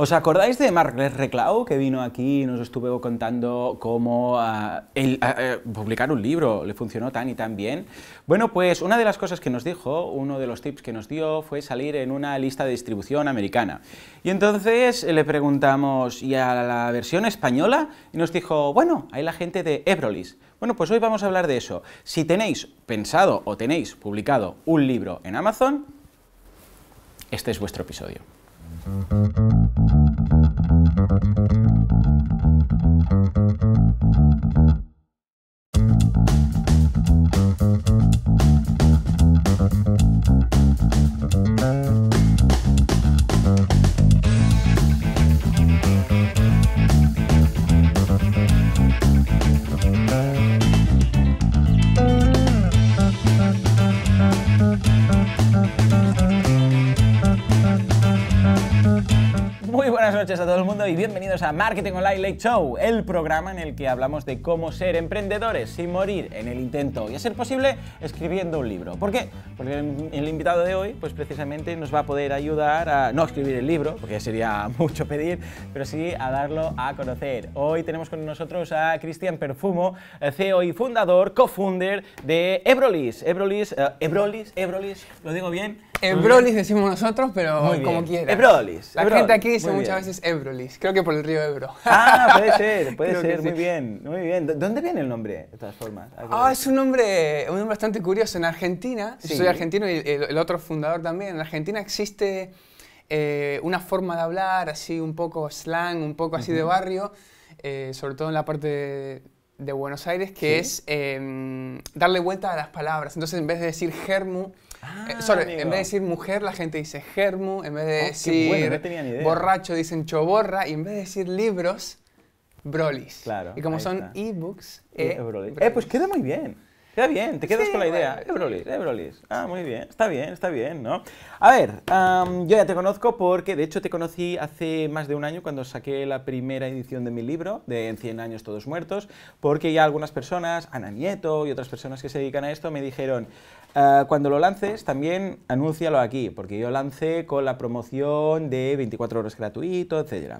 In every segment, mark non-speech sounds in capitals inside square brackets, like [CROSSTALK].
¿Os acordáis de Marc Reclau, que vino aquí y nos estuvo contando cómo ah, ah, eh, publicar un libro le funcionó tan y tan bien? Bueno, pues una de las cosas que nos dijo, uno de los tips que nos dio, fue salir en una lista de distribución americana. Y entonces eh, le preguntamos, ¿y a la versión española? Y nos dijo, bueno, hay la gente de Ebrolis. Bueno, pues hoy vamos a hablar de eso. Si tenéis pensado o tenéis publicado un libro en Amazon, este es vuestro episodio. Música todo mundo y bienvenidos a Marketing Online Late Show, el programa en el que hablamos de cómo ser emprendedores sin morir en el intento y a ser posible escribiendo un libro. ¿Por qué? Porque el, invitado de hoy, pues precisamente nos va a poder ayudar a no escribir el libro, porque sería [LAUGHS] mucho pedir, pero sí a darlo a conocer. Hoy tenemos con nosotros a Cristian Perfumo, eh, CEO y fundador, co-founder de Ebrolis. Ebrolis, eh, Ebrolis, Ebrolis, lo digo bien. Ebrolis decimos nosotros, pero como quieras. Ebrolis. La gente aquí dice muchas veces Ebrolis, creo que por el río Ebro. Ah, puede ser, [LAUGHS] puede ser. Muy bien. Muy bien. dónde viene el nombre, de todas formas? Ah, es un nombre, un nombre bastante curioso. En Argentina, soy argentino y el, otro fundador también, en Argentina existe... Eh, una forma de hablar así un poco slang, un poco así de barrio, eh, sobre todo en la parte de, Buenos Aires, que es em, darle vuelta a las palabras. Entonces, en vez de decir germu, eh, ah, en vez de decir mujer, la gente dice germu, en vez de oh, decir borracho, dicen choborra, y en vez de decir libros, brolis. Claro. Y como son ebooks, e, brolis. Eh, pues queda muy bien. Queda bien, te quedas con la idea. Eh, brolis, brolis. Ah, muy bien, está bien, está bien, ¿no? A ver, yo ya te conozco porque, de hecho, te conocí hace más de un año cuando saqué la primera edición de mi libro, de En 100 años todos muertos, porque ya algunas personas, Ana Nieto y otras personas que se dedican a esto, me dijeron, Ah, cuando lo lances, también anúncialo aquí, porque yo lancé con la promoción de 24 horas gratuito, etc.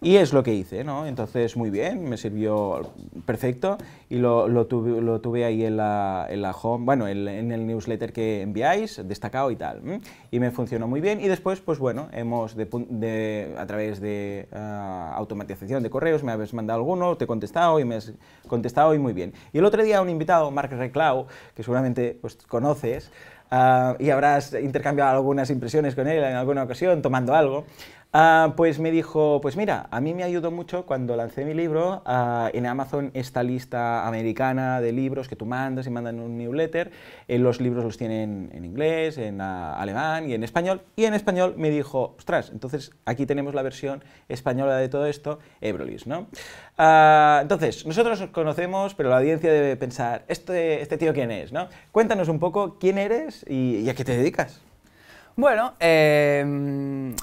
Y es lo que hice, ¿no? Entonces, muy bien, me sirvió perfecto y lo, lo, tuve, ahí en la, en la home, bueno, en, el newsletter que enviáis, destacado y tal. Y me funcionó muy bien. Y después, pues bueno, hemos, de, a través de ah, automatización de correos, me habéis mandado alguno, te he contestado y me has contestado y muy bien. Y el otro día un invitado, Marc Reclau, que seguramente pues, conoces, ah, y habrás intercambiado algunas impresiones con él en alguna ocasión, tomando algo, Ah, pues me dijo, pues mira, a mí me ayudó mucho cuando lancé mi libro, ah, en Amazon esta lista americana de libros que tú mandas y mandan un newsletter, eh, los libros los tienen en inglés, en ah, alemán y en español, y en español me dijo, ostras, entonces aquí tenemos la versión española de todo esto, Ebrolis, ¿no? entonces, nosotros conocemos, pero la audiencia debe pensar, ¿este, este tío quién es? ¿no? Cuéntanos un poco quién eres y a qué te dedicas. Bueno, eh,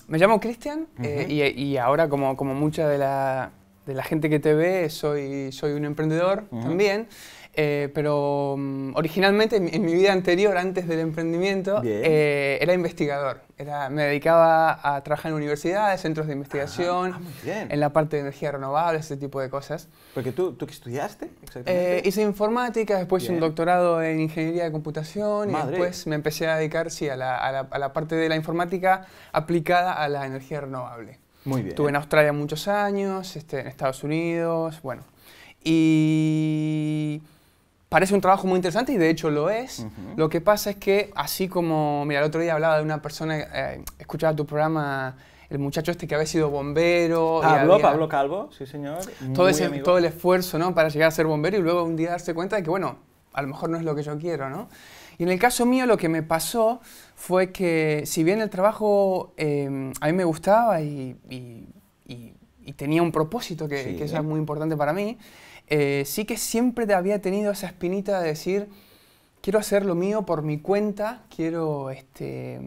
me llamo Cristian eh, y, ahora como, como mucha de la, de la, gente que te ve, soy, soy un emprendedor también. Eh, pero mm, originalmente en, mi vida anterior, antes del emprendimiento, eh, era investigador. Era, me dedicaba a trabajar en universidades, centros de investigación, ah, en la parte de energía renovable, ese tipo de cosas. ¿Porque tú, tú qué estudiaste eh, hice informática, después un doctorado en ingeniería de computación y después me empecé a dedicar a la, a, la, a la parte de la informática aplicada a la energía renovable. Muy bien. Estuve en Australia muchos años, este, en Estados Unidos, bueno. Y parece un trabajo muy interesante y de hecho lo es. Lo que pasa es que, así como, mira, el otro día hablaba de una persona, eh, escuchaba tu programa, el muchacho este que había sido bombero. Pablo, había, Pablo Calvo, sí señor. Todo, todo el esfuerzo, ¿no? Para llegar a ser bombero y luego un día darse cuenta de que, bueno, a lo mejor no es lo que yo quiero, ¿no? Y en el caso mío lo que me pasó fue que si bien el trabajo eh, a mí me gustaba y, tenía un propósito que, es muy importante para mí, eh, sí que siempre te había tenido esa espinita de decir, quiero hacer lo mío por mi cuenta, quiero este,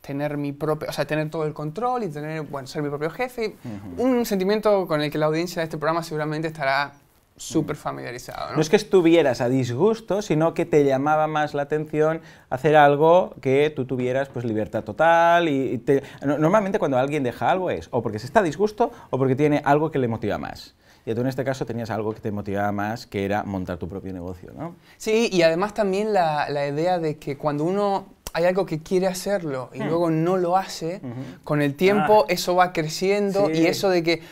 tener mi propio, tener todo el control y tener, ser mi propio jefe. Un sentimiento con el que la audiencia de este programa seguramente estará súper familiarizado. ¿no? es que estuvieras a disgusto, sino que te llamaba más la atención hacer algo que tú tuvieras pues libertad total y, normalmente cuando alguien deja algo es o porque se está a disgusto o porque tiene algo que le motiva más. Y tú en este caso tenías algo que te motivaba más, que era montar tu propio negocio, ¿no? Sí, y además también la, la idea de que cuando uno hay algo que quiere hacerlo y hmm. luego no lo hace, con el tiempo ah. eso va creciendo y eso de que...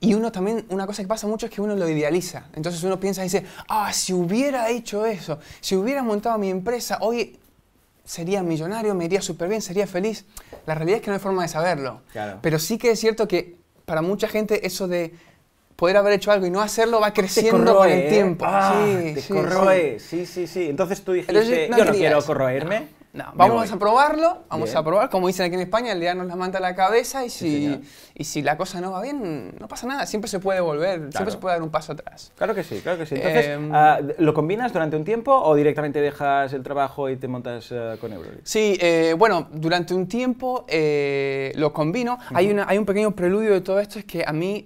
Y uno también, una cosa que pasa mucho es que uno lo idealiza. Entonces uno piensa y dice, ah, si hubiera hecho eso, si hubiera montado mi empresa, hoy sería millonario, me iría súper bien, sería feliz. La realidad es que no hay forma de saberlo. Claro. Pero sí que es cierto que para mucha gente eso de poder haber hecho algo y no hacerlo va creciendo con el ¿eh? tiempo. Ah, te corroe. Sí. sí, sí, Entonces tú dijiste, yo no quiero corroerme vamos a probarlo, vamos a probar. Como dicen aquí en España, el día nos la manta a la cabeza y si, y si la cosa no va bien, no pasa nada. Siempre se puede volver, siempre se puede dar un paso atrás. Claro que sí, claro que sí. Entonces, em, ah, ¿lo combinas durante un tiempo o directamente dejas el trabajo y te montas eh, con Euroleague? Sí, eh, bueno, durante un tiempo eh, lo combino. hay, una, hay un pequeño preludio de todo esto, es que a mí,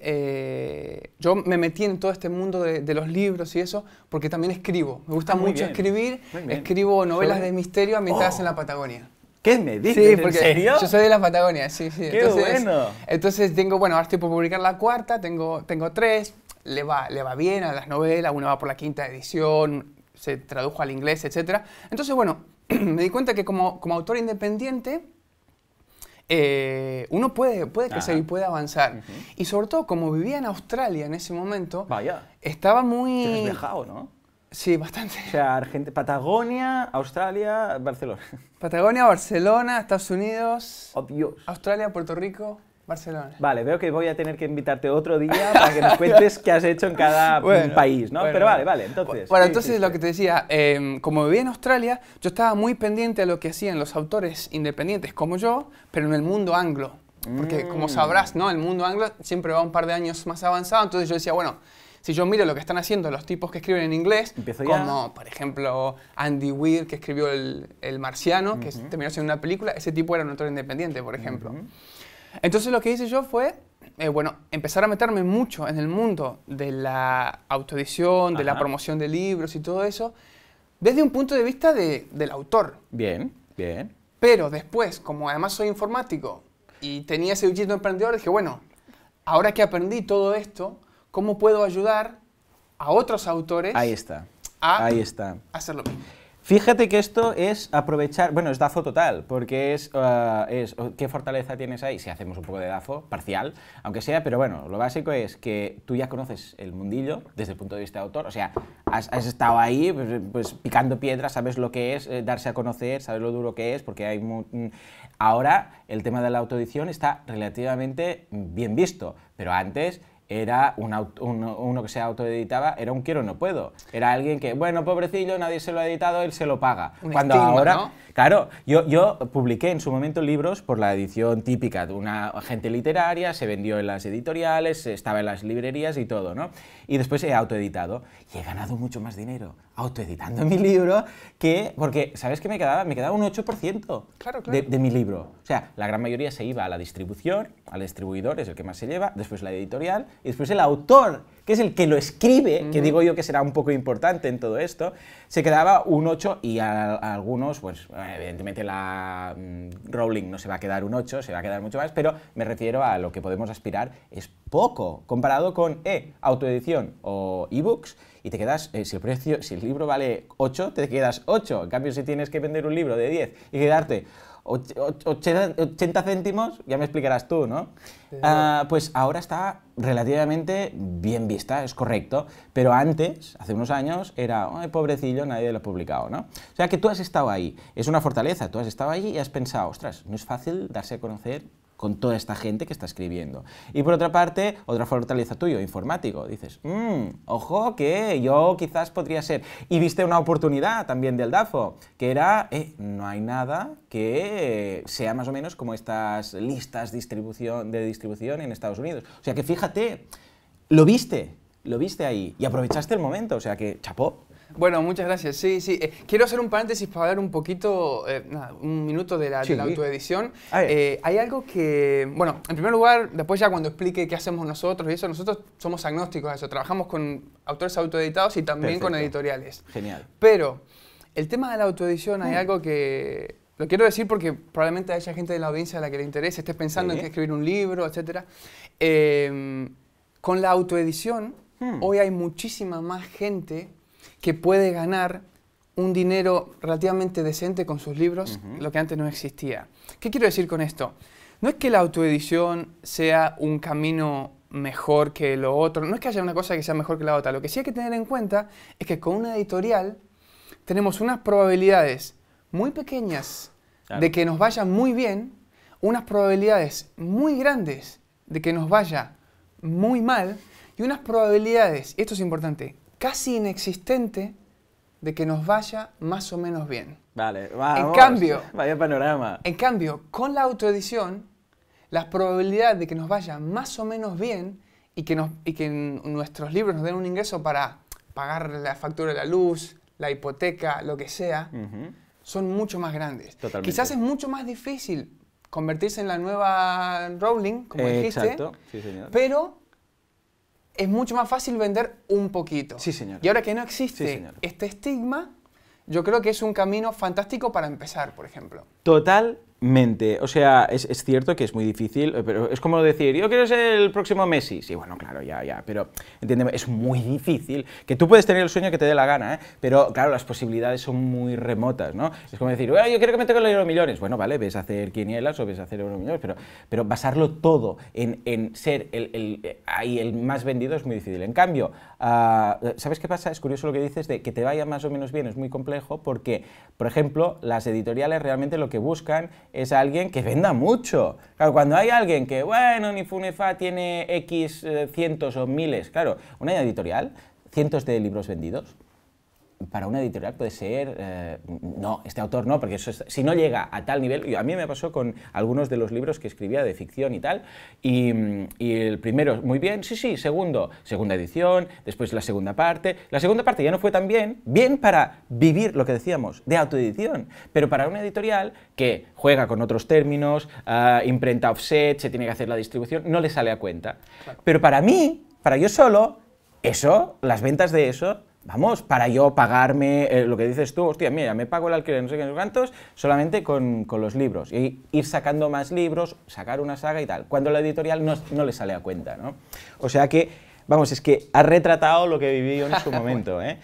yo me metí en todo este mundo de, los libros y eso, porque también escribo. Me gusta ah, mucho escribir, escribo novelas de misterio a mitad en la Patagonia. ¿Qué me dices? Sí, ¿En serio? Yo soy de la Patagonia, sí, sí. ¡Qué entonces, bueno! Entonces tengo, bueno, ahora estoy por publicar la cuarta, tengo, tengo tres, le va, le va bien a las novelas, una va por la quinta edición, se tradujo al inglés, etc. Entonces, bueno, [CLEARS THROAT] me di cuenta que como, como autor independiente, eh, uno puede, puede crecer y puede avanzar. Y sobre todo, como vivía en Australia en ese momento, estaba muy... Sí, bastante. O sea, Argentina, Patagonia, Australia, Barcelona. Patagonia, Barcelona, Estados Unidos. Obvio. Oh, Australia, Puerto Rico, Barcelona. Vale, veo que voy a tener que invitarte otro día para que nos [LAUGHS] cuentes qué has hecho en cada país, ¿no? Pero vale, vale, entonces. Bueno, entonces lo que te decía, em, como vivía en Australia, yo estaba muy pendiente a lo que hacían los autores independientes como yo, pero en el mundo anglo. Porque como sabrás, ¿no? El mundo anglo siempre va un par de años más avanzado, entonces yo decía, bueno, si yo miro lo que están haciendo los tipos que escriben en inglés, como por ejemplo Andy Weir, que escribió El, Marciano, que terminó siendo una película, ese tipo era un autor independiente, por ejemplo. Entonces lo que hice yo fue, eh, bueno, empezar a meterme mucho en el mundo de la autoedición, de la promoción de libros y todo eso, desde un punto de vista del autor. Bien, bien. Pero después, como además soy informático y tenía ese bichito emprendedor, dije, bueno, ahora que aprendí todo esto, ¿Cómo puedo ayudar a otros autores Ahí está. a Ahí está. hacer lo mismo? Fíjate que esto es aprovechar, bueno, es DAFO total, porque es, ah, es, oh, qué fortaleza tienes ahí, si hacemos un poco de DAFO, parcial, aunque sea, pero bueno, lo básico es que tú ya conoces el mundillo desde el punto de vista de autor, o sea, has, estado ahí pues, pues, picando piedras, sabes lo que es eh, darse a conocer, sabes lo duro que es, porque hay... Mm, ahora el tema de la autoedición está relativamente bien visto, pero antes era un uno, que se autoeditaba, era un quiero no puedo. Era alguien que, bueno, pobrecillo, nadie se lo ha editado, él se lo paga. Cuando ahora, claro, yo, yo publiqué en su momento libros por la edición típica de una gente literaria, se vendió en las editoriales, estaba en las librerías y todo, ¿no? y después he autoeditado. Y he ganado mucho más dinero autoeditando [LAUGHS] mi libro que... Porque, ¿sabes qué me quedaba? Me quedaba un 8% De, de, mi libro. O sea, la gran mayoría se iba a la distribución, al distribuidor es el que más se lleva, después la editorial y después el autor que es el que lo escribe, que digo yo que será un poco importante en todo esto, se quedaba un 8 y a, algunos, pues evidentemente la mm, Rowling no se va a quedar un 8, se va a quedar mucho más, pero me refiero a lo que podemos aspirar es poco comparado con e autoedición o ebooks y te quedas, eh, si, el precio, si el libro vale 8, te quedas 8. En cambio, si tienes que vender un libro de 10 y quedarte, 80, céntimos, ya me explicarás tú, ¿no? Ah, pues ahora está relativamente bien vista, es correcto, pero antes, hace unos años, era, pobrecillo, nadie lo ha publicado, ¿no? O sea que tú has estado ahí, es una fortaleza, tú has estado ahí y has pensado, ostras, no es fácil darse a conocer con toda esta gente que está escribiendo. Y por otra parte, otra fortaleza tuyo, informático. Dices, mm, ojo que yo quizás podría ser. Y viste una oportunidad también del DAFO, que era, eh, no hay nada que sea más o menos como estas listas distribución, de distribución en Estados Unidos. O sea que fíjate, lo viste, lo viste ahí y aprovechaste el momento. O sea que, chapó. Bueno, muchas gracias. Sí, sí. Eh, quiero hacer un paréntesis para hablar un poquito, eh, un minuto de la, autoedición. Ah, eh. hay algo que, bueno, en primer lugar, después ya cuando explique qué hacemos nosotros y eso, nosotros somos agnósticos a eso. Trabajamos con autores autoeditados y también con editoriales. Genial. Pero el tema de la autoedición hay mm. algo que lo quiero decir porque probablemente haya gente de la audiencia a la que le interese, estés pensando en escribir un libro, etc. con la autoedición, mm. hoy hay muchísima más gente que puede ganar un dinero relativamente decente con sus libros, lo que antes no existía. ¿Qué quiero decir con esto? No es que la autoedición sea un camino mejor que lo otro, no es que haya una cosa que sea mejor que la otra, lo que sí hay que tener en cuenta es que con una editorial tenemos unas probabilidades muy pequeñas de que nos vaya muy bien, unas probabilidades muy grandes de que nos vaya muy mal y unas probabilidades, esto es importante, casi inexistente de que nos vaya más o menos bien. Vale, vamos. En cambio, [LAUGHS] vaya panorama. En cambio, con la autoedición, las probabilidades de que nos vaya más o menos bien y que, nuestros libros nos den un ingreso para pagar la factura de la luz, la hipoteca, lo que sea, son mucho más grandes. Quizás es mucho más difícil convertirse en la nueva Rowling, como dijiste, exacto. pero es mucho más fácil vender un poquito. Sí, señor. Y ahora que no existe este estigma, yo creo que es un camino fantástico para empezar, por ejemplo. Total Mente, o sea, es, cierto que es muy difícil, eh, pero es como decir, yo quiero ser el próximo Messi. Sí, bueno, claro, ya, ya, pero entiéndeme, es muy difícil. Que tú puedes tener el sueño que te dé la gana, ¿eh? pero claro, las posibilidades son muy remotas, ¿no? Es como decir, yo quiero que me toque los millones Bueno, vale, ves a hacer quinielas o ves a hacer millones pero, pero basarlo todo en, ser el, eh, ahí el más vendido es muy difícil. En cambio, ah, ¿sabes qué pasa? Es curioso lo que dices de que te vaya más o menos bien, es muy complejo, porque, por ejemplo, las editoriales realmente lo que buscan es alguien que venda mucho. Claro, cuando hay alguien que, bueno, ni Funefa tiene X eh, cientos o miles, claro, una editorial, cientos de libros vendidos, para una editorial puede ser, eh, no, este autor no, porque si no llega a tal nivel, a mí me pasó con algunos de los libros que escribía de ficción y tal, y, el primero, muy bien, sí, sí, segundo, segunda edición, después la segunda parte, la segunda parte ya no fue tan bien, bien para vivir lo que decíamos, de autoedición, pero para una editorial que juega con otros términos, ah, imprenta offset, se tiene que hacer la distribución, no le sale a cuenta. Pero para mí, para yo solo, eso, las ventas de eso, vamos, para yo pagarme, eh, lo que dices tú, hostia, mira, me pago el alquiler, no sé qué, no cuántos, solamente con, con, los libros. Y ir sacando más libros, sacar una saga y tal, cuando la editorial no, no le sale a cuenta, ¿no? O sea que Vamos, es que ha retratado lo que viví yo en su [LAUGHS] momento. ¿eh?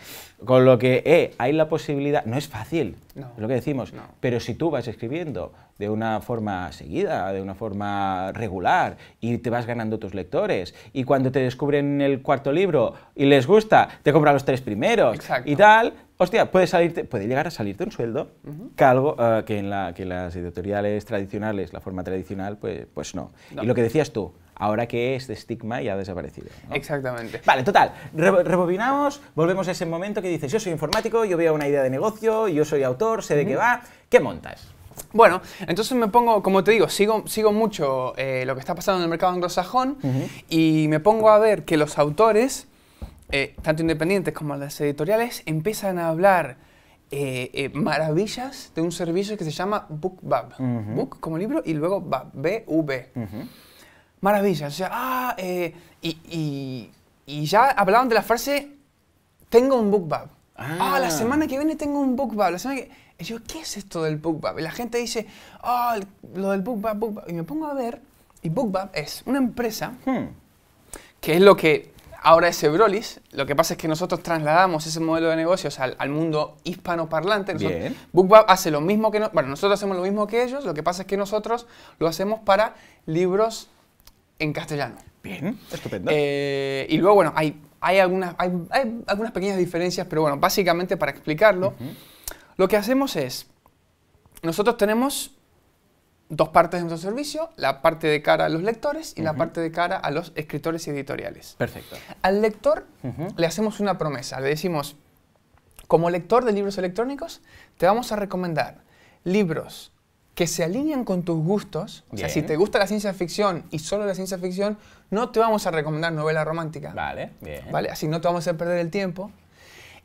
Con lo que eh, hay la posibilidad, no es fácil, es lo que decimos, pero si tú vas escribiendo de una forma seguida, de una forma regular, y te vas ganando tus lectores, y cuando te descubren el cuarto libro y les gusta, te compran los tres primeros y tal, hostia, puede, puede llegar a salirte un sueldo eh, que, en la, que las editoriales tradicionales, la forma tradicional, pues, pues no. Y lo que decías tú, ahora que este estigma ya ha desaparecido. Exactamente. Vale, total, rebobinamos, volvemos a ese momento que dices, yo soy informático, yo veo una idea de negocio, yo soy autor, sé de qué va, ¿qué montas? Bueno, entonces me pongo, como te digo, sigo, sigo mucho eh, lo que está pasando en el mercado anglosajón y me pongo a ver que los autores, eh, tanto independientes como las editoriales, empiezan a hablar eh, maravillas de un servicio que se llama BookBub. Book como libro y luego Bub, B-U-B maravillas. O sea, ah, eh, y, y, ya hablaban de la frase, tengo un bookbab. Ah. la ah. semana que viene tengo un bookbab. La semana que... Y yo, ¿qué es esto del bookbab? Y la gente dice, ah, lo del bookbab, bookbab. Y me pongo a ver, y bookbab es una empresa hmm. que es lo que ahora es Ebrolis. Lo que pasa es que nosotros trasladamos ese modelo de negocios al, mundo hispanoparlante. Nosotros, BookBub hace lo mismo que nosotros. Bueno, nosotros hacemos lo mismo que ellos. Lo que pasa es que nosotros lo hacemos para libros en castellano. Bien, estupendo. Eh, y luego, bueno, hay, hay, algunas, algunas pequeñas diferencias, pero bueno, básicamente para explicarlo, lo que hacemos es, nosotros tenemos dos partes de nuestro servicio, la parte de cara a los lectores y la parte de cara a los escritores y editoriales. Perfecto. Al lector le hacemos una promesa, le decimos, como lector de libros electrónicos, te vamos a recomendar libros que se alinean con tus gustos. O sea, si te gusta la ciencia ficción y solo la ciencia ficción, no te vamos a recomendar novela romántica. Vale, bien. ¿Vale? Así no te vamos a perder el tiempo.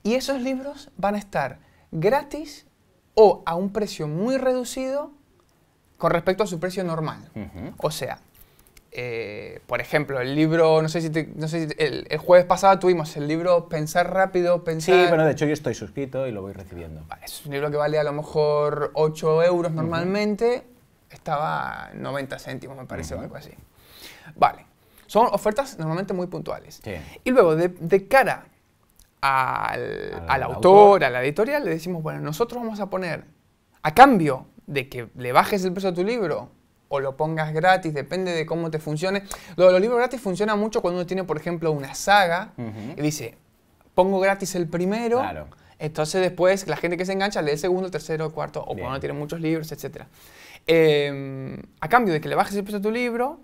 Y esos libros van a estar gratis o a un precio muy reducido con respecto a su precio normal. O sea, eh, por ejemplo, el libro, no sé si, el, jueves pasado tuvimos el libro Pensar rápido, pensar... Sí, bueno, de hecho yo estoy suscrito y lo voy recibiendo. Es un libro que vale a lo mejor 8 euros normalmente, estaba 90 céntimos me parece algo así. Vale, son ofertas normalmente muy puntuales. Y luego, de, cara al, autor, a la editorial, le decimos, bueno, nosotros vamos a poner, a cambio de que le bajes el precio a tu libro o lo pongas gratis, depende de cómo te funcione. Lo de los libros gratis funciona mucho cuando uno tiene, por ejemplo, una saga y dice, pongo gratis el primero. Entonces después la gente que se engancha lee el segundo, el tercero, cuarto, o cuando uno tiene muchos libros, etc. Em, a cambio de que le bajes el precio a tu libro,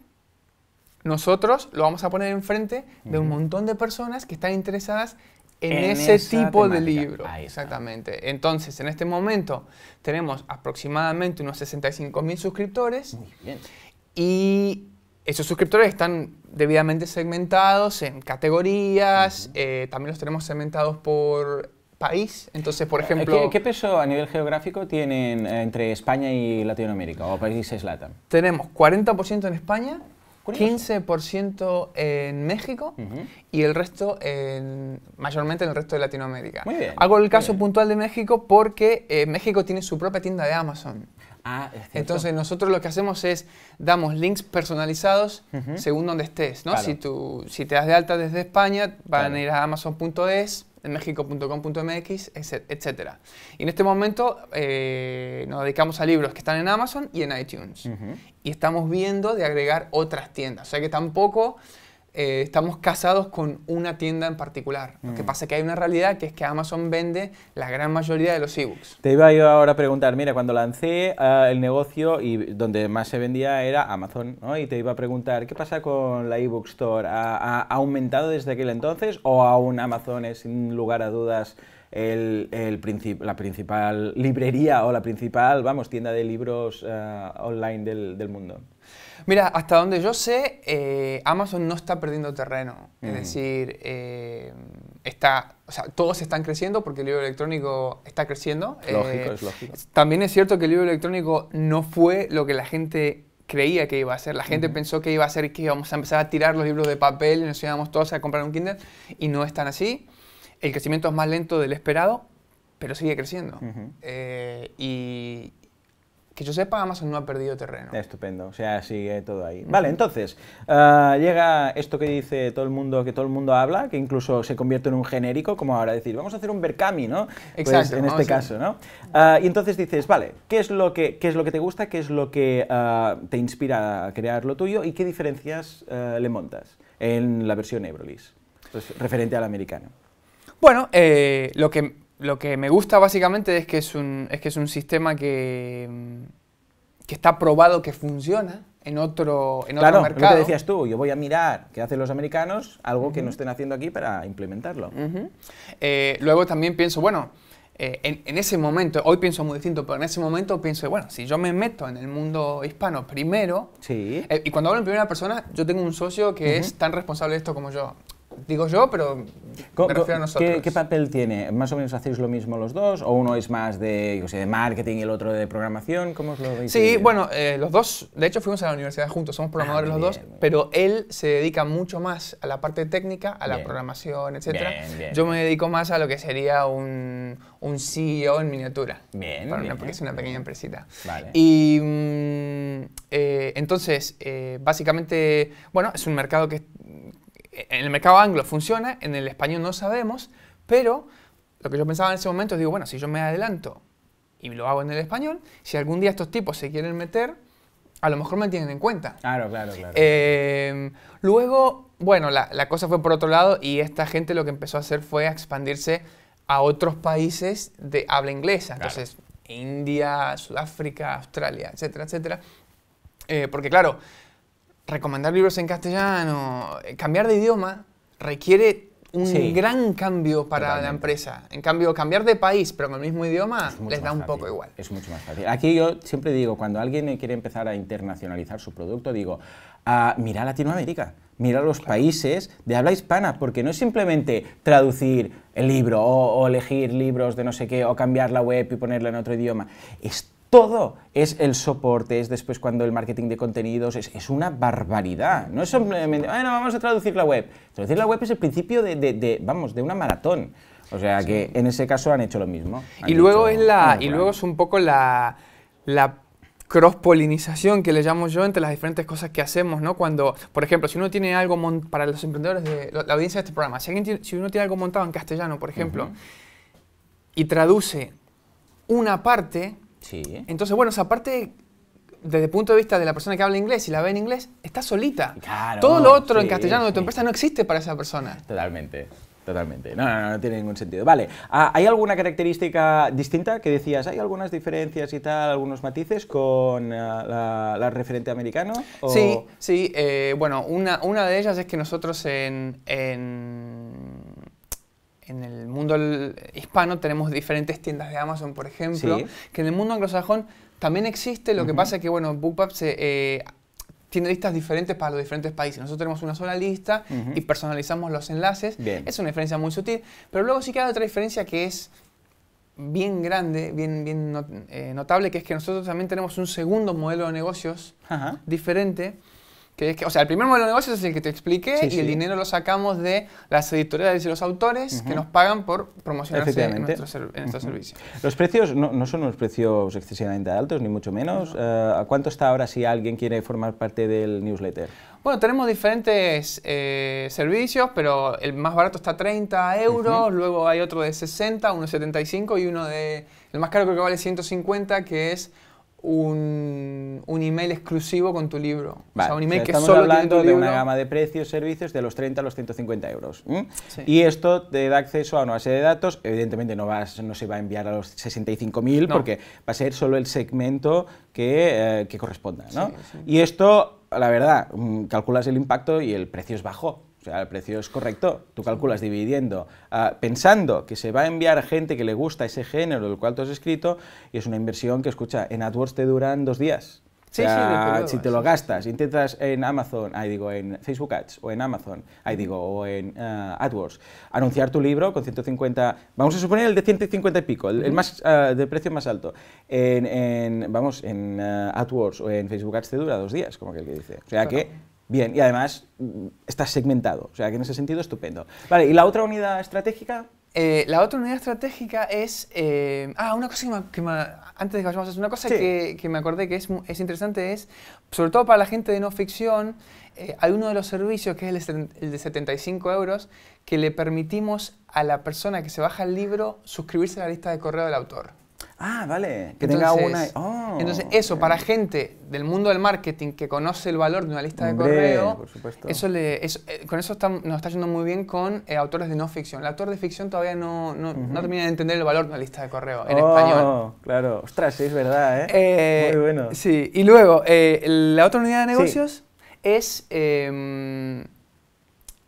nosotros lo vamos a poner enfrente de un montón de personas que están interesadas en, ese tipo de libro. Exactamente. Entonces, en este momento tenemos aproximadamente unos 65.000 mil suscriptores. Muy bien. Y esos suscriptores están debidamente segmentados en categorías, eh, también los tenemos segmentados por país. Entonces, por eh, ejemplo... ¿Qué, qué peso a nivel geográfico tienen eh, entre España y Latinoamérica o países LATAM? Tenemos 40% en España, 15% en México y el resto mayormente en el resto de Latinoamérica. Hago el caso puntual de México porque eh, México tiene su propia tienda de Amazon. Ah, ¿es Entonces nosotros lo que hacemos es damos links personalizados según donde estés, Si, tú, si te das de alta desde España, van a ir a amazon.es en mexico.com.mx, etc. Y en este momento eh, nos dedicamos a libros que están en Amazon y en iTunes. Y estamos viendo de agregar otras tiendas. O sea que tampoco eh, estamos casados con una tienda en particular. Lo que mm. pasa es que hay una realidad que es que Amazon vende la gran mayoría de los ebooks. Te iba yo ahora a preguntar, mira, cuando lancé ah, el negocio y donde más se vendía era Amazon, Y te iba a preguntar, ¿qué pasa con la ebook store? ¿Ha, aumentado desde aquel entonces o aún Amazon es sin lugar a dudas? El, la principal librería o la principal, vamos, tienda de libros ah, online del mundo. Mira, hasta donde yo sé, eh, Amazon no está perdiendo terreno. Es mm. decir, eh, está, o sea, todos están creciendo porque el libro electrónico está creciendo. Lógico, eh, es lógico. También es cierto que el libro electrónico no fue lo que la gente creía que iba a ser. La gente pensó que iba a ser que íbamos a empezar a tirar los libros de papel y nos íbamos todos a comprar un Kindle y no es tan así. El crecimiento es más lento del esperado, pero sigue creciendo. y, que yo sepa, Amazon no ha perdido terreno. Estupendo, o sea, sigue todo ahí. Vale, entonces, ah, llega esto que dice todo el mundo, que todo el mundo habla, que incluso se convierte en un genérico, como ahora decir, vamos a hacer un Berkami, ¿no? Pues, Exacto. en este caso, ¿no? Ah, y entonces dices, vale, ¿qué es lo que, es lo que te gusta, qué es lo que ah, te inspira a crear lo tuyo y qué diferencias le montas en la versión Ebrolis, pues, referente al americano? Bueno, eh, lo que lo que me gusta básicamente es que es un, que es un sistema que, mm, que está probado que funciona en otro, en claro, otro mercado. decías tú, yo voy a mirar qué hacen los americanos, algo que no estén haciendo aquí para implementarlo. Eh, luego también pienso, bueno, eh, en, en, ese momento, hoy pienso muy distinto, pero en ese momento pienso, bueno, si yo me meto en el mundo hispano primero, sí. Eh, y cuando hablo en primera persona, yo tengo un socio que es tan responsable de esto como yo. Digo yo, pero me refiero a nosotros. ¿Qué, papel tiene? ¿Más o menos hacéis lo mismo los dos? ¿O uno es más de, de marketing y el otro de programación? ¿Cómo os lo veis? Sí, bueno, eh, los dos, de hecho fuimos a la universidad juntos, somos ah, programadores los dos, pero él se dedica mucho más a la parte técnica, a la programación, etc. Yo me dedico más a lo que sería un, un CEO en miniatura. Bien. porque es una pequeña empresita. Vale. Y mm, eh, entonces, eh, básicamente, bueno, es un mercado que en el mercado anglo funciona, en el español no sabemos, pero lo que yo pensaba en ese momento es, digo, bueno, si yo me adelanto y lo hago en el español, si algún día estos tipos se quieren meter, a lo mejor me tienen en cuenta. Claro, claro, claro. Em, luego, bueno, la, cosa fue por otro lado y esta gente lo que empezó a hacer fue expandirse a otros países de habla inglesa. Entonces, India, Sudáfrica, Australia, etcétera, etcétera. Eh, porque claro, recomendar libros en castellano, cambiar de idioma requiere un gran cambio para la empresa. En cambio, cambiar de país, pero con el mismo idioma, les da un poco igual. Es mucho más fácil. Aquí yo siempre digo, cuando alguien quiere empezar a internacionalizar su producto, digo, ah, mira Latinoamérica, mira los países de habla hispana, porque no es simplemente traducir el libro o, elegir libros de no sé qué o cambiar la web y ponerla en otro idioma todo es el soporte, es después cuando el marketing de contenidos, es, una barbaridad. No es simplemente, bueno, vamos a traducir la web. Traducir la web es el principio de, vamos, de una maratón. O sea que en ese caso han hecho lo mismo. y luego, es la, y luego es un poco la, cross-polinización que le llamo yo entre las diferentes cosas que hacemos, ¿no? Cuando, por ejemplo, si uno tiene algo para los emprendedores de la audiencia de este programa, si, uno tiene algo montado en castellano, por ejemplo, y traduce una parte, Sí. Entonces, bueno, aparte, desde el punto de vista de la persona que habla inglés y la ve en inglés, está solita. Claro, Todo lo otro en castellano de tu empresa no existe para esa persona. Totalmente. Totalmente. No, no, no, no tiene ningún sentido. Vale, ah, ¿hay alguna característica distinta que decías? ¿Hay algunas diferencias y tal, algunos matices con ah, la, referente americana? Sí, sí. Eh, bueno, una, de ellas es que nosotros en en el mundo hispano tenemos diferentes tiendas de Amazon, por ejemplo, que en el mundo anglosajón también existe, lo que pasa es que, bueno, BookPub eh, tiene listas diferentes para los diferentes países. Nosotros tenemos una sola lista y personalizamos los enlaces. Es una diferencia muy sutil. Pero luego sí que hay otra diferencia que es bien grande, bien, bien eh, notable, que es que nosotros también tenemos un segundo modelo de negocios diferente o sea, el primer modelo de negocio es el que te expliqué y el dinero lo sacamos de las editoriales y los autores que nos pagan por promocionarse en Los precios no, son unos precios excesivamente altos, ni mucho menos. Eh, ¿A cuánto está ahora si alguien quiere formar parte del newsletter? Bueno, tenemos diferentes eh, servicios, pero el más barato está a 30 euros, luego hay otro de 60, uno de 75 y uno de... El más caro creo que vale 150, que es un, un, email exclusivo con tu libro. un email que solo hablando de una gama de precios, servicios de los 30 a los 150 euros. Y esto te da acceso a una base de datos. Evidentemente no, no se va a enviar a los 65.000 porque va a ser solo el segmento que, eh, corresponda. Y esto, la verdad, mm, calculas el impacto y el precio es bajo. O sea, el precio es correcto, tú calculas dividiendo, ah, pensando que se va a enviar a gente que le gusta ese género del cual tú has escrito, y es una inversión que, escucha, en AdWords te duran dos días. Sí, sí, si te lo gastas, intentas en Amazon, ahí digo, en Facebook Ads o en Amazon, ahí digo, o en ah, AdWords, anunciar tu libro con 150, vamos a suponer el de 150 y pico, el, más, uh, precio más alto, en, vamos, en AdWords o en Facebook Ads te dura dos días, como que el que dice. O sea que Bien, y además está segmentado, o sea que en ese sentido estupendo. Vale, ¿y la otra unidad estratégica? Eh, la otra unidad estratégica es... Eh, ah, una cosa que, me, antes de que una cosa que, me acordé que es, es, interesante es, sobre todo para la gente de no ficción, eh, hay uno de los servicios que es el, el de 75 euros que le permitimos a la persona que se baja el libro suscribirse a la lista de correo del autor. Ah, vale, que tenga una... Oh, entonces, eso para gente del mundo del marketing que conoce el valor de una lista de correo, eso le, eh, con eso nos está yendo muy bien con eh, autores de no ficción. El autor de ficción todavía no, termina de entender el valor de una lista de correo en oh, español. Claro, ostras, sí, es verdad, ¿eh? eh muy bueno. Sí, y luego, la otra unidad de negocios es em,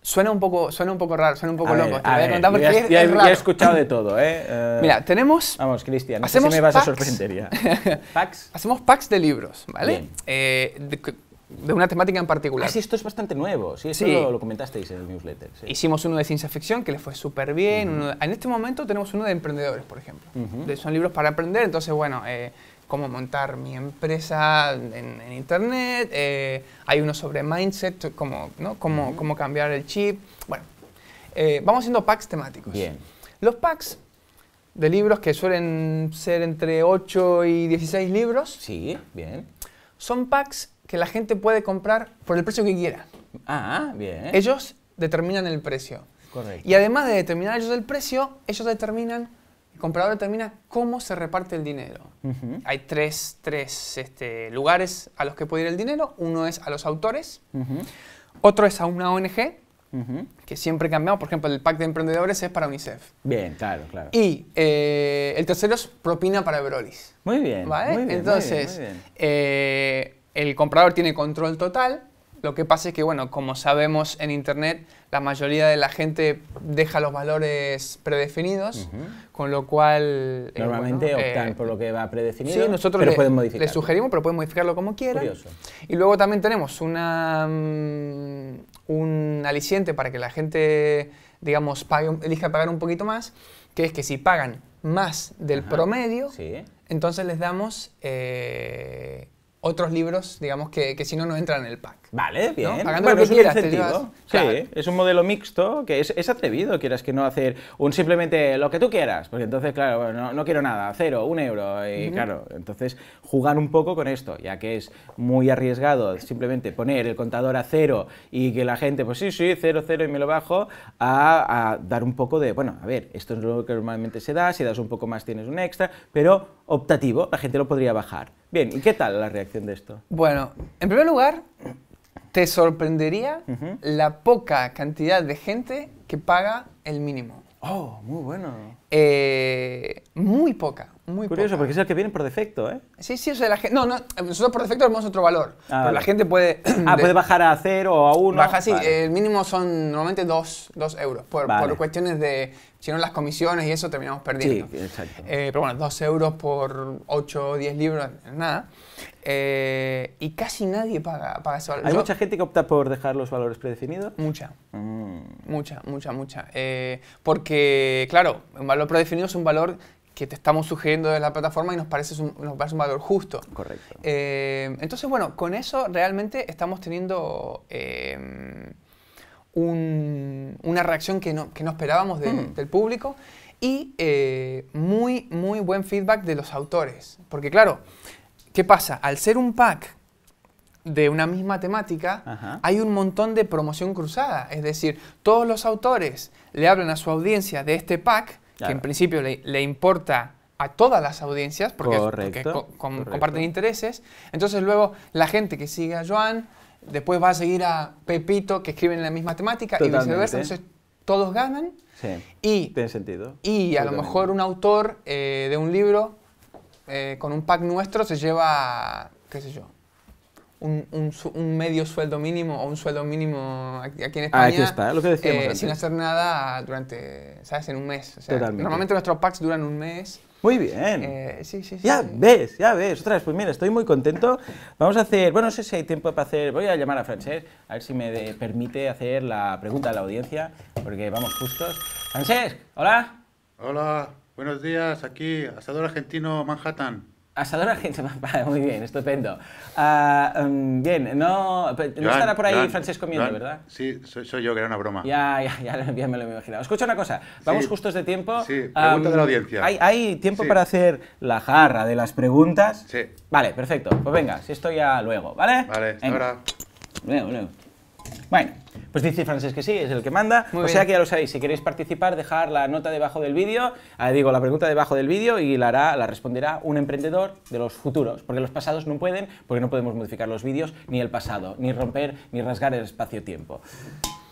Suena un poco, suena un poco raro, suena un poco loco. a ya, he escuchado de todo, ¿eh? [LAUGHS] Eh, Mira, tenemos... Vamos, Cristian, no este me vas a sorprender [LAUGHS] Hacemos packs de libros, ¿vale? Eh, de, una temática en particular. Ah, sí, esto es bastante nuevo. Sí, sí. Lo, comentasteis en el newsletter. Hicimos uno de ciencia ficción que le fue súper bien. en este momento tenemos uno de emprendedores, por ejemplo. son libros para aprender, entonces, bueno cómo montar mi empresa en, Internet, eh, hay uno sobre mindset, cómo, cómo, cambiar el chip. Bueno, eh, vamos haciendo packs temáticos. Bien. Los packs de libros que suelen ser entre 8 y 16 libros. Sí, bien. Son packs que la gente puede comprar por el precio que quiera. Ah, bien. Ellos determinan el precio. Correcto. Y además de determinar ellos el precio, ellos determinan el comprador determina cómo se reparte el dinero. Hay tres, este, lugares a los que puede ir el dinero. Uno es a los autores, otro es a una ONG, que siempre cambiamos. Por ejemplo, el pack de emprendedores es para UNICEF. Bien, claro, claro. Y eh, el tercero es propina para Brolis. Muy bien. Entonces, eh, el comprador tiene control total lo que pasa es que, bueno, como sabemos en Internet, la mayoría de la gente deja los valores predefinidos, con lo cual... Eh, Normalmente eh, optan por lo que va predefinido, sí, nosotros pero pueden modificarlo. sugerimos, pero pueden modificarlo como quieran. Y luego también tenemos una, mm, un aliciente para que la gente, digamos, pague, elija pagar un poquito más, que es que si pagan más del promedio, entonces les damos eh, otros libros, digamos, que, que si no, no entran en el pack. Vale, bien. bueno, es un Sí, es un modelo mixto que es, atrevido, quieras que no hacer un simplemente lo que tú quieras, porque entonces, claro, no, quiero nada, cero, un euro, y claro, entonces jugar un poco con esto, ya que es muy arriesgado simplemente poner el contador a cero y que la gente, pues sí, sí, cero, cero y me lo bajo, a, a dar un poco de, bueno, a ver, esto es lo que normalmente se da, si das un poco más tienes un extra, pero optativo, la gente lo podría bajar. Bien, ¿y qué tal la reacción de esto? Bueno, en primer lugar, te sorprendería la poca cantidad de gente que paga el mínimo. Oh, muy bueno. Eh, muy poca, muy Curioso, porque es el que viene por defecto, ¿eh? Sí, sí, o sea, la gente, no, no, nosotros por defecto tenemos otro valor. Ah, la gente puede... [CLEARS THROAT] ah, puede bajar a cero o a uno. Baja, sí, el mínimo son normalmente dos, euros, por cuestiones de si las comisiones y eso terminamos perdiendo. Sí, eh, pero bueno, 2 euros por 8 o 10 libros, nada. Eh, y casi nadie paga, paga ese ¿Hay mucha gente que opta por dejar los valores predefinidos? Mucha. Mm. Mucha, mucha, mucha. Eh, porque, claro, un valor predefinido es un valor que te estamos sugiriendo de la plataforma y nos parece un, valor justo. Correcto. entonces, bueno, con eso realmente estamos teniendo una reacción que no, esperábamos mm. del público y eh, muy, muy buen feedback de los autores. Porque claro, ¿qué pasa? Al ser un pack de una misma temática, hay un montón de promoción cruzada. Es decir, todos los autores le hablan a su audiencia de este pack, que en principio le, importa a todas las audiencias, porque, comparten intereses. Entonces luego la gente que sigue a Joan después va a seguir a Pepito que escribe en la misma temática y viceversa. Entonces todos ganan. Y, tiene sentido. Y a lo mejor un autor eh, de un libro eh, con un pack nuestro se lleva, qué sé yo, un, un, medio sueldo mínimo o un sueldo mínimo aquí, en ah, España. está, lo que decíamos eh, Sin hacer nada durante, ¿sabes? En un mes. Normalmente nuestros packs duran un mes. Muy bien. Eh, sí, sí, sí, ya ves, ya ves. Otra vez, pues mira, estoy muy contento. Vamos a hacer, bueno, no sé si hay tiempo para hacer, voy a llamar a Francés, a ver si me permite hacer la pregunta a la audiencia, porque vamos justos. ¡Francesc! hola. Hola, buenos días, aquí, Asador Argentino, Manhattan. Asador Argentino, [LAUGHS] muy bien, estupendo. Ah, em, bien, no, estará por ahí Francisco Francesco Miendo, ¿verdad? Sí, soy, yo, que era una broma. Ya, ya, ya, [LAUGHS] ya me lo he imaginado. Escucha una cosa, vamos justos de tiempo. Sí, pregunta de la audiencia. ¿Hay, tiempo para hacer la jarra de las preguntas? Sí. Vale, perfecto. Pues venga, si esto ya luego, ¿vale? Vale, ahora. Bueno. Pues dice Francés que sí, es el que manda. o sea que ya lo sabéis, si queréis participar, dejar la nota debajo del vídeo, ah, digo, la pregunta debajo del vídeo y la, hará, la responderá un emprendedor de los futuros, porque los pasados no pueden, porque no podemos modificar los vídeos, ni el pasado, ni romper, ni rasgar el espacio-tiempo.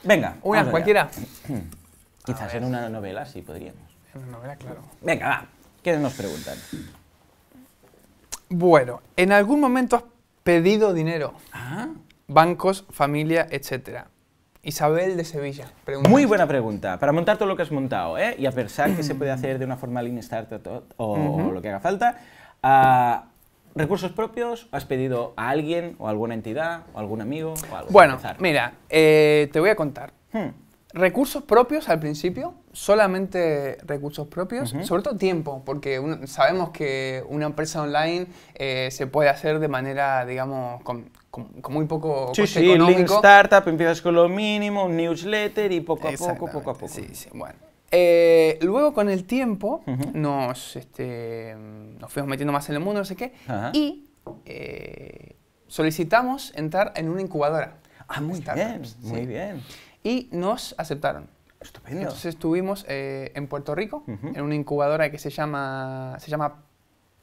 Venga. Una, cualquiera. [CLEARS THROAT] Quizás en una novela sí podríamos. En una novela, claro. Venga, va. ¿Qué nos preguntan? Bueno, ¿en algún momento has pedido dinero? Ah. Bancos, familia, etcétera. Isabel de Sevilla. Muy buena pregunta. Para montar todo lo que has montado ¿eh? y a pensar que se puede hacer de una forma lean startup o, lo que haga falta, ah, ¿recursos propios? ¿Has pedido a alguien o a alguna entidad o algún amigo? bueno, mira, eh, te voy a contar. Hmm. Recursos propios al principio, solamente recursos propios, sobre todo tiempo, porque sabemos que una empresa online eh, se puede hacer de manera, digamos, con, con, muy poco sí, económico. Startup, empiezas con lo mínimo, un newsletter y poco a poco, poco a poco. Sí, sí, bueno. Eh, luego con el tiempo nos, este, nos fuimos metiendo más en el mundo, no sé qué, y eh, solicitamos entrar en una incubadora. Ah, muy bien, muy bien. Y nos aceptaron. Estupendo. Entonces estuvimos eh, en Puerto Rico, en una incubadora que se llama, se llama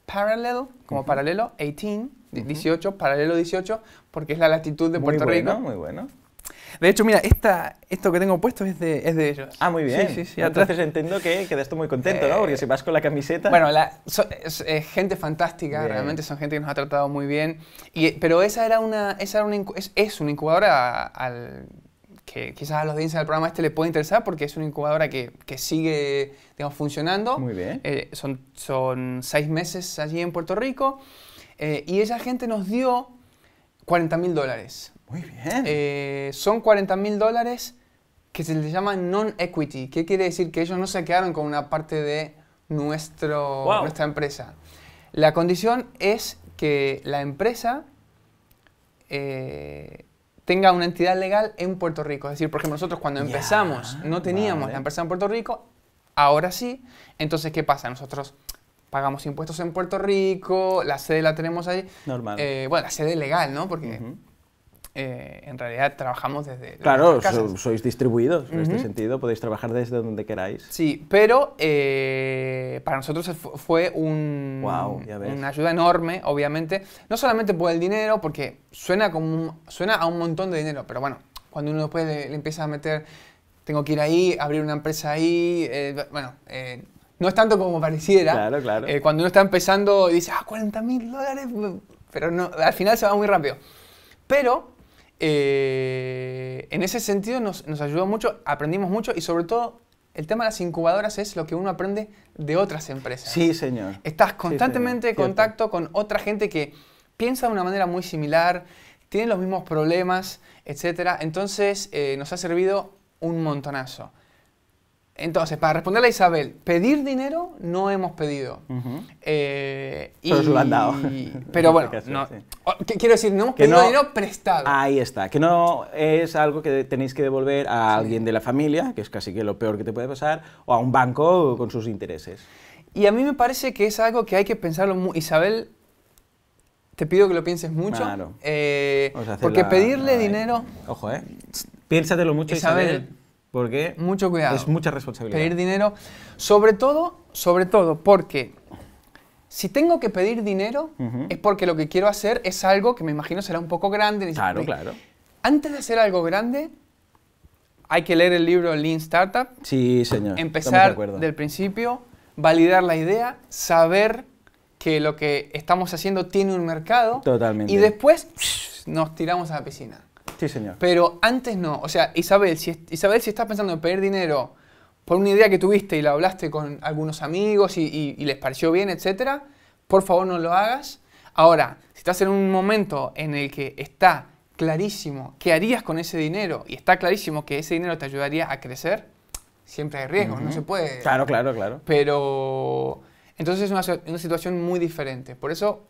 Parallel, como paralelo, 18. 18, paralelo 18, porque es la latitud de Puerto Rico. Muy bueno, De hecho, mira, esta, esto que tengo puesto es de, es de ellos. Ah, muy bien. Sí, sí, sí, Entonces entiendo que quedaste muy contento, ¿no? Porque eh, si vas con la camiseta... Bueno, la, es, gente fantástica, realmente son gente que nos ha tratado muy bien. Y, eh, pero esa era una, es, es una incubadora al que quizás a los audiencias del programa este le puede interesar porque es una incubadora que, sigue digamos, funcionando. Muy bien. Eh, son, son seis meses allí en Puerto Rico. Eh, y esa gente nos dio 40 mil dólares. Muy bien. Eh, son 40 mil dólares que se les llama non-equity. ¿Qué quiere decir? Que ellos no se quedaron con una parte de nuestro, nuestra empresa. La condición es que la empresa eh, tenga una entidad legal en Puerto Rico. Es decir, por ejemplo, nosotros cuando empezamos no teníamos la empresa en Puerto Rico, ahora sí. Entonces, ¿qué pasa? Nosotros pagamos impuestos en Puerto Rico, la sede la tenemos ahí. Normal. Eh, bueno, la sede legal, ¿no? Porque eh, en realidad trabajamos desde... Claro, sois distribuidos, en este sentido, podéis trabajar desde donde queráis. Sí, pero eh, para nosotros fue un, una ayuda enorme, obviamente, no solamente por el dinero, porque suena, como suena a un montón de dinero, pero bueno, cuando uno después le, empieza a meter tengo que ir ahí, abrir una empresa ahí, bueno, no es tanto como pareciera. Claro, claro. Eh, cuando uno está empezando y dice, ah, 40 mil dólares, pero al final se va muy rápido. Pero eh, en ese sentido nos, ayudó mucho, aprendimos mucho y sobre todo el tema de las incubadoras es lo que uno aprende de otras empresas. Sí, señor. Estás constantemente en contacto con otra gente que piensa de una manera muy similar, tiene los mismos problemas, etc. Entonces eh, nos ha servido un montonazo. Entonces, para responderle a Isabel, pedir dinero no hemos pedido. y, eh, lo han dado. Pero [LAUGHS] bueno, no, quiero decir, no hemos pedido dinero prestado. Ahí está, que no es algo que tenéis que devolver a alguien de la familia, que es casi que lo peor que te puede pasar, o a un banco con sus intereses. Y a mí me parece que es algo que hay que pensarlo. Muy. Isabel, te pido que lo pienses mucho. Eh, porque pedirle dinero... Ojo, ¿eh? Piénsatelo mucho, Isabel porque Mucho cuidado. es mucha responsabilidad. Pedir dinero, sobre todo, sobre todo porque si tengo que pedir dinero es porque lo que quiero hacer es algo que me imagino será un poco grande. Claro, claro. Antes de hacer algo grande, hay que leer el libro Lean Startup. Sí, señor. Empezar del principio, validar la idea, saber que lo que estamos haciendo tiene un mercado. Totalmente. Y después nos tiramos a la piscina señor. Pero antes no. O sea, Isabel, si, Isabel, si estás pensando en pedir dinero por una idea que tuviste y la hablaste con algunos amigos y, les pareció bien, etcétera, por favor no lo hagas. Ahora, si estás en un momento en el que está clarísimo qué harías con ese dinero y está clarísimo que ese dinero te ayudaría a crecer, siempre hay riesgos, no se puede. Claro, claro, claro. Pero entonces es una, una situación muy diferente. Por eso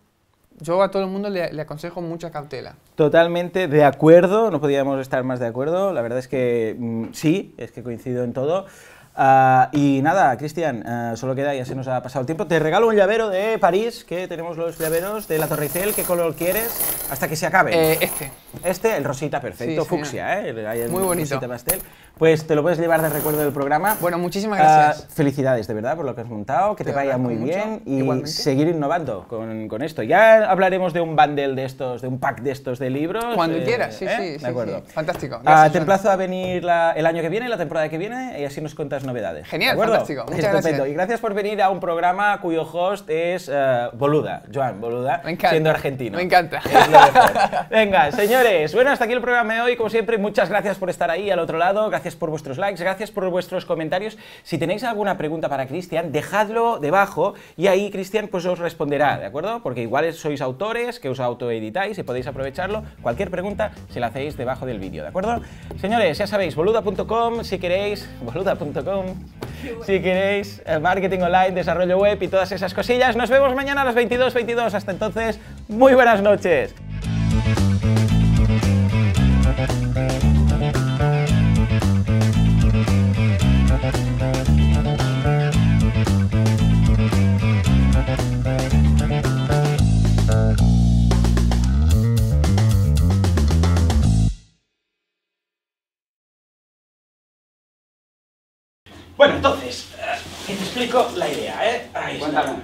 yo a todo el mundo le, aconsejo mucha cautela. Totalmente de acuerdo, no podíamos estar más de acuerdo. La verdad es que mm, sí, es que coincido en todo. Ah, y nada, Cristian, eh, solo queda, ya se nos ha pasado el tiempo. Te regalo un llavero de París, que tenemos los llaveros de la Torre Eiffel. ¿Qué color quieres hasta que se acabe? Eh, este. Este, el rosita, perfecto, fucsia, ¿eh? Muy bonito. pastel. Pues te lo puedes llevar de recuerdo del programa. Bueno, muchísimas ah, gracias. felicidades, de verdad, por lo que has montado. Que te, vaya muy bien y seguir innovando con, con, esto. Ya hablaremos de un bundle de estos, de un pack de estos de libros. Cuando eh, quieras, sí, sí. De acuerdo. Fantástico. Ah, te emplazo a venir el año que viene, la temporada que viene, y así nos contas novedades. Genial, fantástico. Muchas gracias. Y gracias por venir a un programa cuyo host es eh, Boluda, Joan Boluda, me encanta, siendo argentino. Me encanta. Venga, señores, bueno, hasta aquí el programa de hoy. Como siempre, muchas gracias por estar ahí al otro lado. Gracias por vuestros likes, gracias por vuestros comentarios. Si tenéis alguna pregunta para Cristian, dejadlo debajo y ahí Cristian pues os responderá, ¿de acuerdo? Porque igual sois autores, que os autoeditáis y podéis aprovecharlo. Cualquier pregunta se la hacéis debajo del vídeo, ¿de acuerdo? Señores, ya sabéis, boluda.com, si queréis, boluda.com si queréis eh, marketing online, desarrollo web y todas esas cosillas. Nos vemos mañana a las 22.22. 22. Hasta entonces, muy buenas noches. Bueno, entonces, eh, que te explico la idea, ¿eh? Ahí está.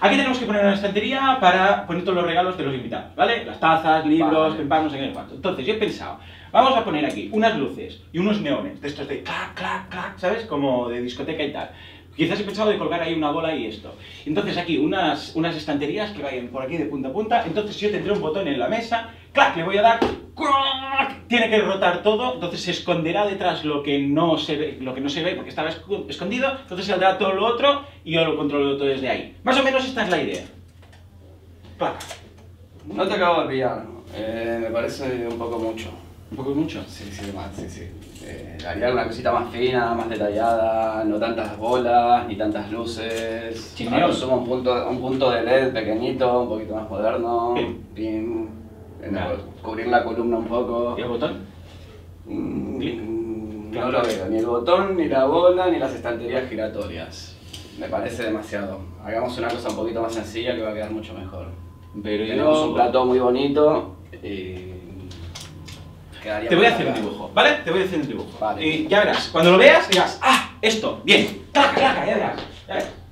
Aquí tenemos que poner una estantería para poner todos los regalos de los invitados, ¿vale? Las tazas, libros, vale. no sé qué, Entonces, yo he pensado, vamos a poner aquí unas luces y unos neones, de estos de clac, clac, clac, ¿sabes? Como de discoteca y tal. Quizás he pensado de colgar ahí una bola y esto. Entonces aquí unas, unas estanterías que vayan por aquí de punta a punta. Entonces yo tendré un botón en la mesa, clac, le voy a dar, tiene que rotar todo, entonces se esconderá detrás lo que no se ve, lo que no se ve porque estaba escondido, entonces saldrá todo lo otro y yo lo controlo todo desde ahí. Más o menos esta es la idea. No te acabo de pillar, eh, me parece un poco mucho. ¿Un poco mucho? Sí, sí, más, sí, sí. Eh, una cosita más fina, más detallada, no tantas bolas ni tantas luces. Ahora sumo un punto, un punto de LED pequeñito, un poquito más moderno. Pim. Cubrir la columna un poco. ¿Y el botón? Mm, mm, no lo veo, ni el botón, ni la bola, ni las estanterías giratorias. Me parece demasiado. Hagamos una cosa un poquito más sencilla que va a quedar mucho mejor. Pero Tenemos un plato muy bonito te voy a hacer un dibujo, ¿vale? Te voy a hacer un dibujo. Vale. Y ya verás, cuando lo veas, dirás, ¡ah! Esto, bien, ¡Claca, claca! ya verás. Ya verás.